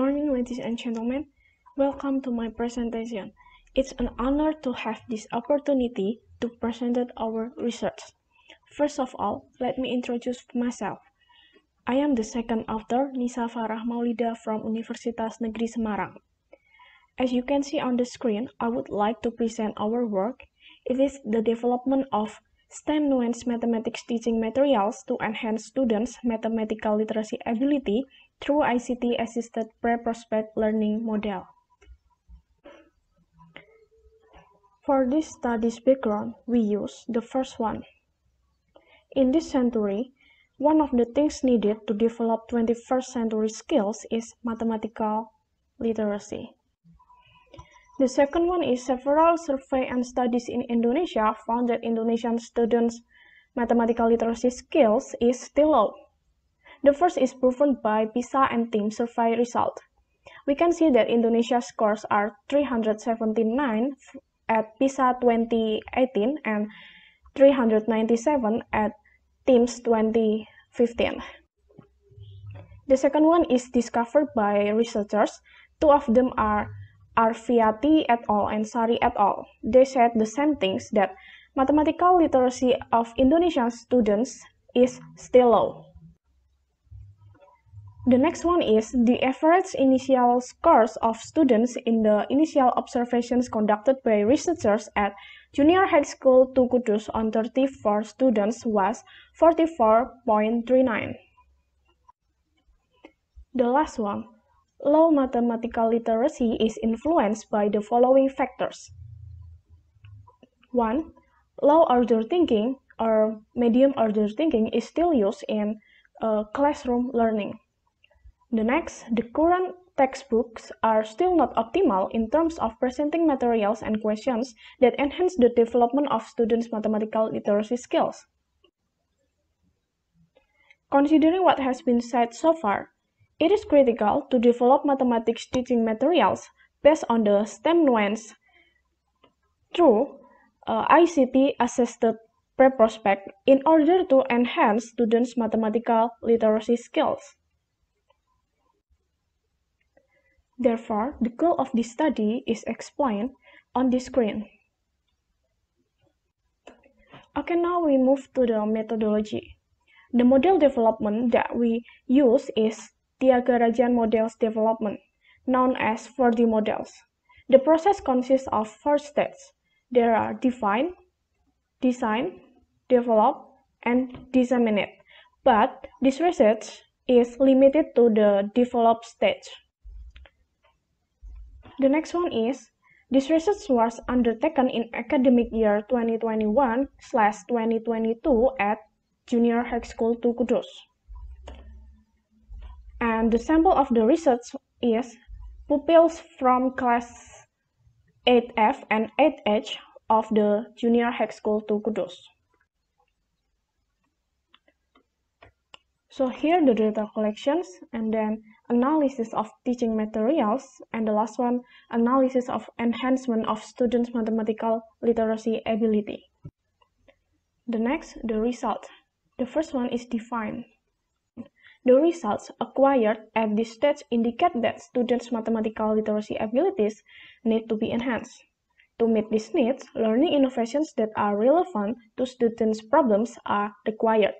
morning, ladies and gentlemen. Welcome to my presentation. It's an honor to have this opportunity to present our research. First of all, let me introduce myself. I am the second author, Nisa Farah Maulida from Universitas Negeri Semarang. As you can see on the screen, I would like to present our work. It is the development of STEM nuanced mathematics teaching materials to enhance students' mathematical literacy ability through ICT-assisted pre-prospect learning model. For this study's background, we use the first one. In this century, one of the things needed to develop 21st century skills is mathematical literacy. The second one is several survey and studies in Indonesia found that Indonesian students' mathematical literacy skills is still low. The first is proven by PISA and TIMSS survey result. We can see that Indonesia's scores are 379 at PISA 2018 and 397 at TIMSS 2015. The second one is discovered by researchers. Two of them are Arfiati et al. and Sari et al. They said the same things that mathematical literacy of Indonesian students is still low. The next one is the average initial scores of students in the initial observations conducted by researchers at junior high school to Kudus on 34 students was 44.39. The last one, Low mathematical literacy is influenced by the following factors. 1. Low order thinking or medium order thinking is still used in uh, classroom learning. The next, the current textbooks are still not optimal in terms of presenting materials and questions that enhance the development of students' mathematical literacy skills. Considering what has been said so far, It is critical to develop mathematics teaching materials based on the STEM nuance through uh, ICT-assisted pre-prospect in order to enhance students' mathematical literacy skills. Therefore, the goal of this study is explained on the screen. Okay, now we move to the methodology. The model development that we use is Diagarajan models development, known as 4D models. The process consists of four steps. There are define, design, develop, and disseminate. But this research is limited to the develop stage. The next one is this research was undertaken in academic year 2021/2022 at Junior High School Tukudus. And the sample of the research is pupils from class 8F and 8H of the junior high school to Kudus. So here the data collections and then analysis of teaching materials and the last one analysis of enhancement of students mathematical literacy ability. The next the result. The first one is defined. The results acquired at this stage indicate that students' mathematical literacy abilities need to be enhanced. To meet these needs, learning innovations that are relevant to students' problems are required,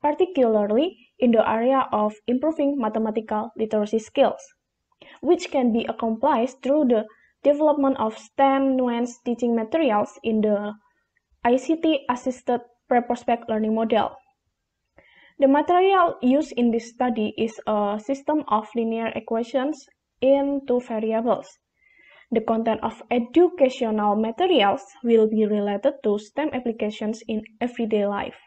particularly in the area of improving mathematical literacy skills, which can be accomplished through the development of STEM nuanced teaching materials in the ICT-assisted pre-prospect learning model. The material used in this study is a system of linear equations in two variables. The content of educational materials will be related to STEM applications in everyday life.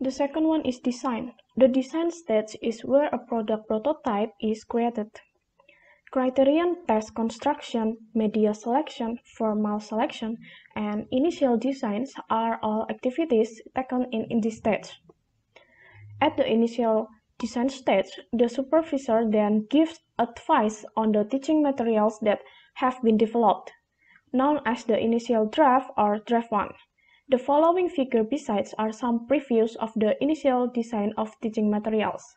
The second one is design. The design stage is where a product prototype is created. Criterion test construction, media selection, formal selection, and initial designs are all activities taken in, in this stage. At the initial design stage, the supervisor then gives advice on the teaching materials that have been developed, known as the initial draft or draft 1. The following figure besides are some previews of the initial design of teaching materials.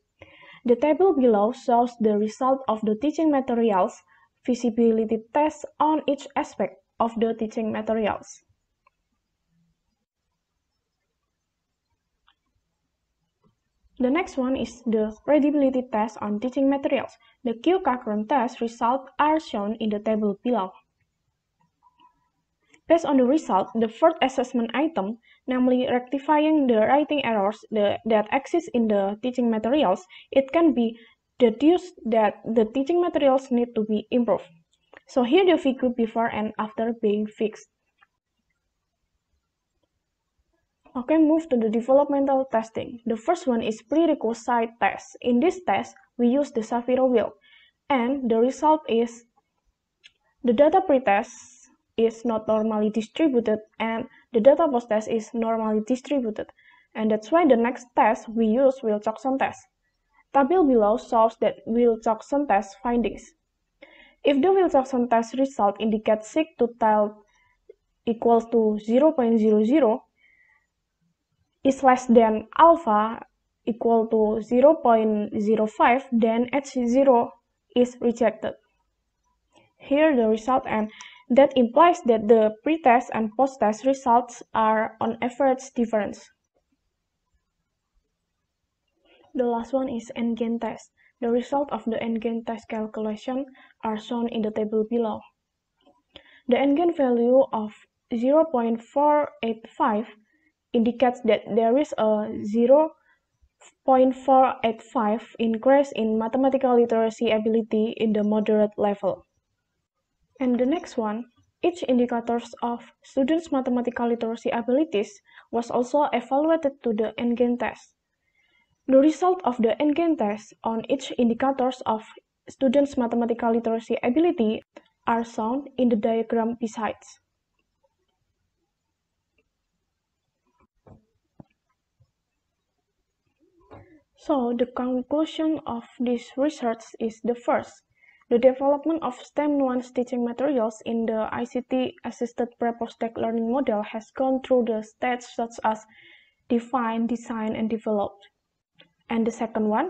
The table below shows the result of the teaching materials feasibility test on each aspect of the teaching materials. The next one is the credibility test on teaching materials. The Q-Cochrane test results are shown in the table below. Based on the result, the third assessment item, namely rectifying the writing errors that exist in the teaching materials, it can be deduced that the teaching materials need to be improved. So here the figure before and after being fixed. Okay, move to the developmental testing. The first one is prerequisite test. In this test, we use the Safiro wheel, and the result is the data pretest is not normally distributed and the data post test is normally distributed. And that's why the next test we use will Wilcoxon test. Table below solves that Wilcoxon test findings. If the Wilcoxon test result indicates sick to tell equals to 0 0.00 is less than alpha equal to 0 0.05, then H0 is rejected. Here the result and that implies that the pretest and post-test results are on average different. The last one is N-gain test. The result of the N-gain test calculation are shown in the table below. The N-gain value of 0.485 indicates that there is a 0.485 increase in mathematical literacy ability in the moderate level. And the next one, each indicators of students' mathematical literacy abilities was also evaluated to the Engen test. The result of the Engen test on each indicators of students' mathematical literacy ability are shown in the diagram besides. So the conclusion of this research is the first, the development of STEM nuanced teaching materials in the ICT-assisted pre-post-tech learning model has gone through the stages such as define, design, and develop. And the second one,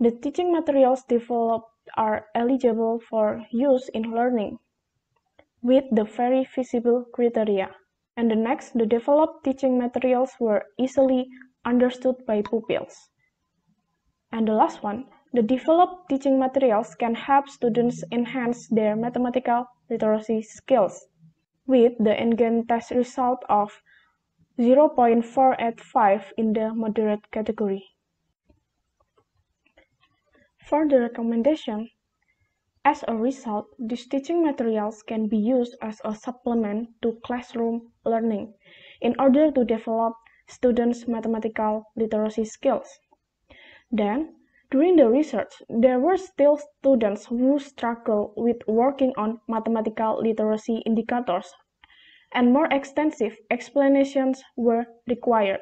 the teaching materials developed are eligible for use in learning with the very visible criteria. And the next, the developed teaching materials were easily understood by pupils. And the last one, the developed teaching materials can help students enhance their mathematical literacy skills. With the Engen test result of 0.485 in the moderate category. For the recommendation, as a result, these teaching materials can be used as a supplement to classroom learning in order to develop students' mathematical literacy skills. Then, during the research there were still students who struggled with working on mathematical literacy indicators and more extensive explanations were required.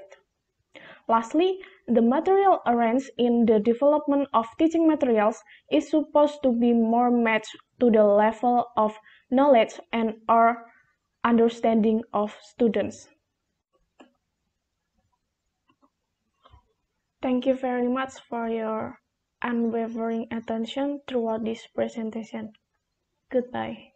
Lastly, the material arranged in the development of teaching materials is supposed to be more matched to the level of knowledge and or understanding of students. Thank you very much for your unwavering attention throughout this presentation. Goodbye.